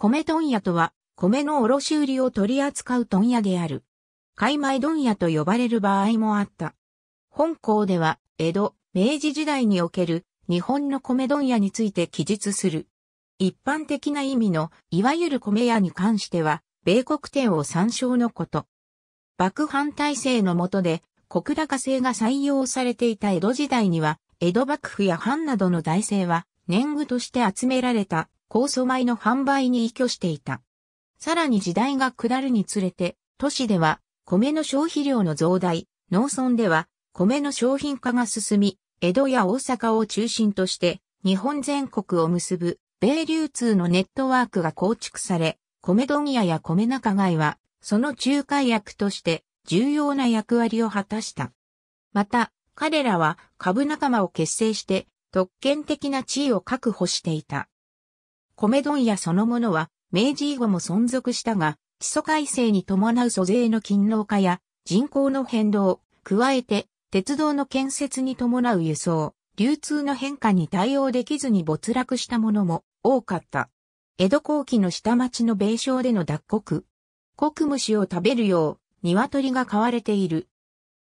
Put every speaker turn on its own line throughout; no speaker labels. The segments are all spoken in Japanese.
米問屋とは、米の卸売を取り扱う問屋である。海米問屋と呼ばれる場合もあった。本校では、江戸、明治時代における日本の米問屋について記述する。一般的な意味の、いわゆる米屋に関しては、米国店を参照のこと。幕藩体制の下で、国高制が採用されていた江戸時代には、江戸幕府や藩などの財政は、年貢として集められた酵素米の販売に依拠していた。さらに時代が下るにつれて、都市では米の消費量の増大、農村では米の商品化が進み、江戸や大阪を中心として日本全国を結ぶ米流通のネットワークが構築され、米問屋や米仲買はその仲介役として重要な役割を果たした。また、彼らは株仲間を結成して特権的な地位を確保していた。米問屋そのものは、明治以後も存続したが、基礎改正に伴う租税の勤労化や人口の変動、加えて鉄道の建設に伴う輸送、流通の変化に対応できずに没落したものも多かった。江戸後期の下町の米商での脱穀。穀虫を食べるよう、鶏が飼われている。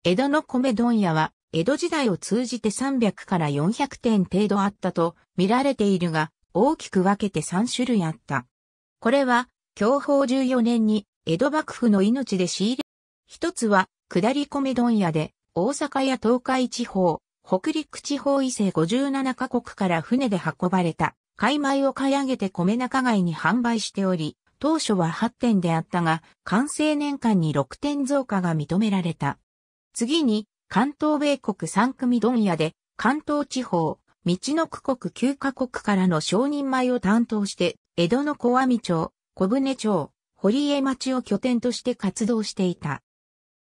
江戸の米問屋は、江戸時代を通じて300から400点程度あったと見られているが、大きく分けて3種類あった。これは、享保14年に江戸幕府の命で仕入れ、一つは、下り米問屋で、大阪や東海地方、北陸地方以西57カ国から船で運ばれた、海米を買い上げて米中街に販売しており、当初は8点であったが、完成年間に6点増加が認められた。次に、関東米国3組問屋で、関東地方、道の区国9カ国からの承認米を担当して、江戸の小網町、小舟町、堀江町を拠点として活動していた。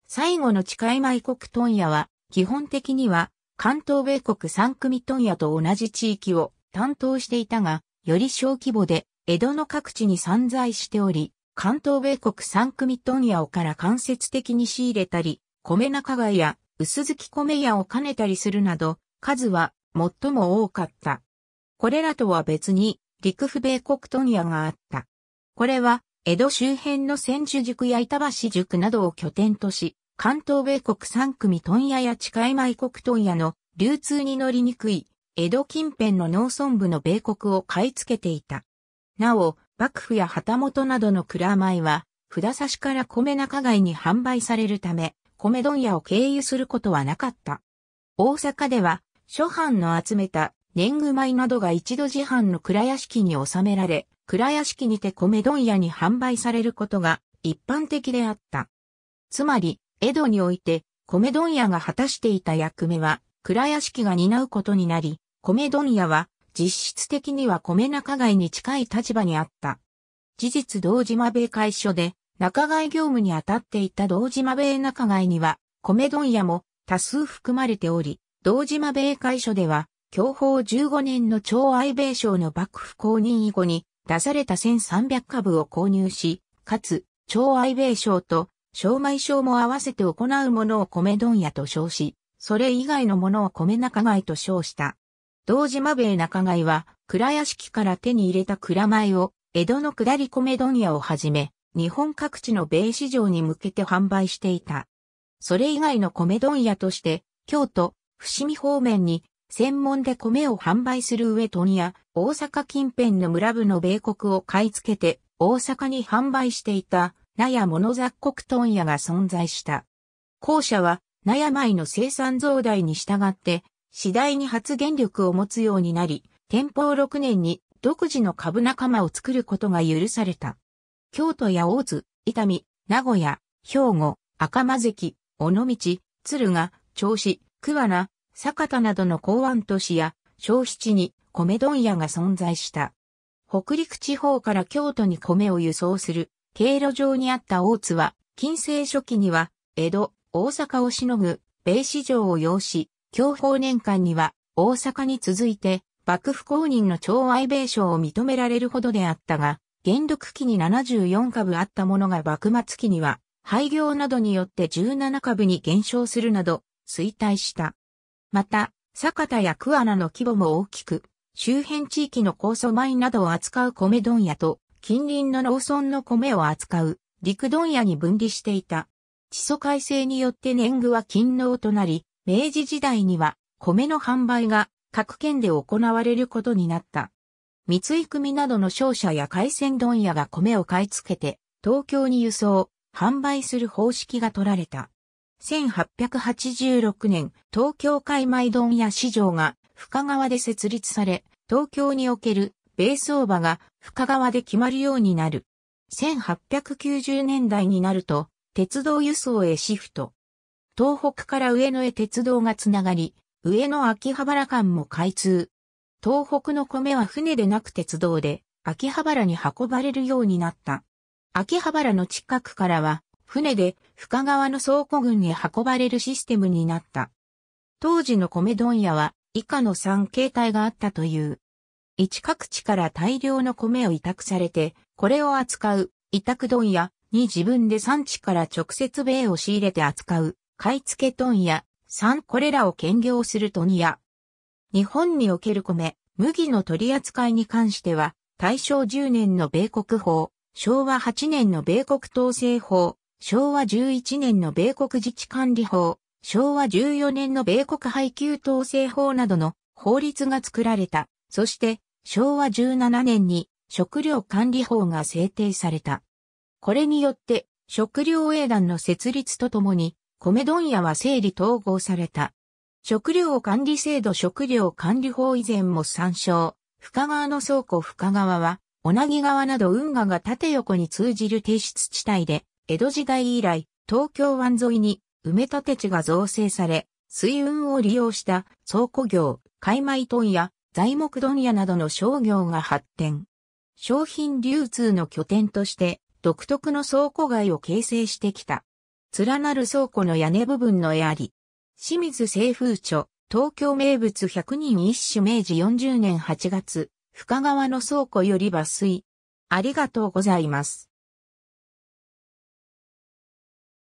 最後の近い米国問屋は、基本的には、関東米国三組問屋と同じ地域を担当していたが、より小規模で、江戸の各地に散在しており、関東米国三組問屋をから間接的に仕入れたり、米中貝や薄月米屋を兼ねたりするなど、数は最も多かった。これらとは別に、陸府米国問屋があった。これは、江戸周辺の千住塾や板橋塾などを拠点とし、関東米国三組問屋や近い米国問屋の流通に乗りにくい、江戸近辺の農村部の米国を買い付けていた。なお、幕府や旗本などの蔵米は、札差しから米中街に販売されるため、米問屋を経由することはなかった。大阪では、諸藩の集めた年貢米などが一度自藩の蔵屋敷に収められ、蔵屋敷にて米問屋に販売されることが一般的であった。つまり、江戸において米問屋が果たしていた役目は、蔵屋敷が担うことになり、米問屋は実質的には米仲買に近い立場にあった。事実道島米会所で仲買業務に当たっていた道島米仲買には米問屋も多数含まれており、道島米会所では、享保15年の超愛米賞の幕府公認以後に出された1300株を購入し、かつ、超愛米賞と商米賞も合わせて行うものを米問屋と称し、それ以外のものを米仲買と称した。道島米仲買は、倉屋敷から手に入れた蔵米を、江戸の下り米問屋をはじめ、日本各地の米市場に向けて販売していた。それ以外の米問屋として、京都、伏見方面に、専門で米を販売する上戸にや、大阪近辺の村部の米国を買い付けて、大阪に販売していた、納屋物雑穀問屋が存在した。後者は、納屋米の生産増大に従って、次第に発言力を持つようになり、天保6年に独自の株仲間を作ることが許された。京都や大津、伊丹、名古屋、兵庫、赤間関、尾道、敦賀、銚子、桑名、酒田などの港湾都市や小七に米問屋が存在した。北陸地方から京都に米を輸送する経路上にあった大津は、近世初期には江戸、大阪をしのぐ米市場を要し、享保年間には大阪に続いて幕府公認の超愛米賞を認められるほどであったが、元禄期に74株あったものが幕末期には、廃業などによって17株に減少するなど、衰退した。また、酒田や桑名の規模も大きく、周辺地域の酵素米などを扱う米問屋と、近隣の農村の米を扱う陸問屋に分離していた。地租改正によって年貢は勤労となり、明治時代には米の販売が各県で行われることになった。三井組などの商社や海鮮問屋が米を買い付けて、東京に輸送、販売する方式が取られた。1886年、東京海米丼屋市場が深川で設立され、東京におけるベーーバ場が深川で決まるようになる。1890年代になると、鉄道輸送へシフト。東北から上野へ鉄道がつながり、上野秋葉原間も開通。東北の米は船でなく鉄道で、秋葉原に運ばれるようになった。秋葉原の近くからは、船で深川の倉庫群に運ばれるシステムになった。当時の米問屋は以下の3形態があったという。一各地から大量の米を委託されて、これを扱う委託問屋に自分で産地から直接米を仕入れて扱う買い付け問屋3これらを兼業する問屋。日本における米、麦の取り扱いに関しては、大正10年の米国法、昭和8年の米国統制法、昭和11年の米国自治管理法、昭和14年の米国配給統制法などの法律が作られた。そして、昭和17年に食料管理法が制定された。これによって、食料営団の設立とともに、米問屋は整理統合された。食料管理制度食料管理法以前も参照。深川の倉庫深川は、小なぎ川など運河が縦横に通じる低質地帯で、江戸時代以来、東京湾沿いに埋め立て地が造成され、水運を利用した倉庫業、海米問屋、材木問屋などの商業が発展。商品流通の拠点として独特の倉庫街を形成してきた。連なる倉庫の屋根部分の絵あり。清水清風著、東京名物百人一首明治40年8月、深川の倉庫より抜粋。ありがとうございます。